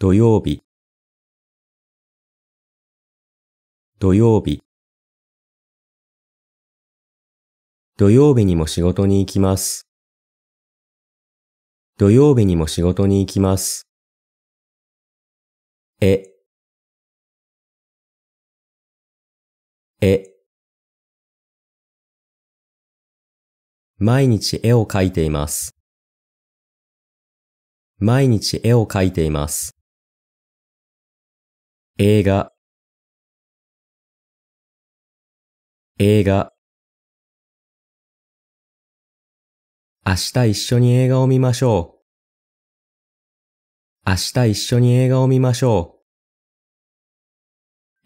土曜日土曜日土曜日にも仕事に行きます。土曜日にも仕事に行きます。え、え、毎日絵を描いています。毎日絵を描いています。映画映画明日一緒に映画を見ましょう。明日一緒に映画を見ましょ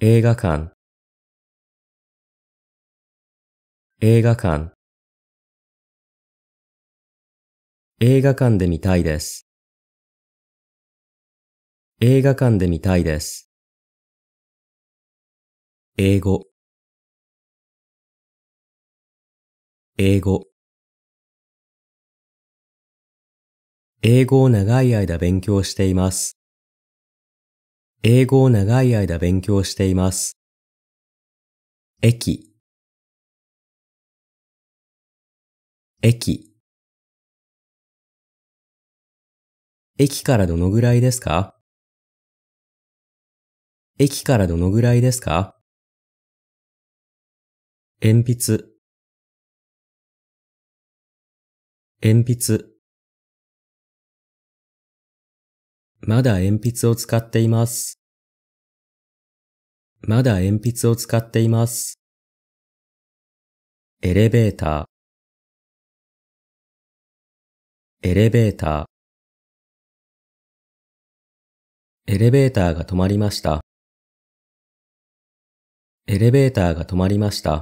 う。映画館映画館映画館で見たいです。映画館で見たいです。英語英語英語を長い間勉強しています。英語を長い間勉強しています。駅駅駅からどのぐらいですか駅からどのぐらいですか鉛筆鉛筆まだ鉛筆を使っています。まだ鉛筆を使っています。エレベーター。エレベーター。エレベーターが止まりました。エレベーターが止まりました。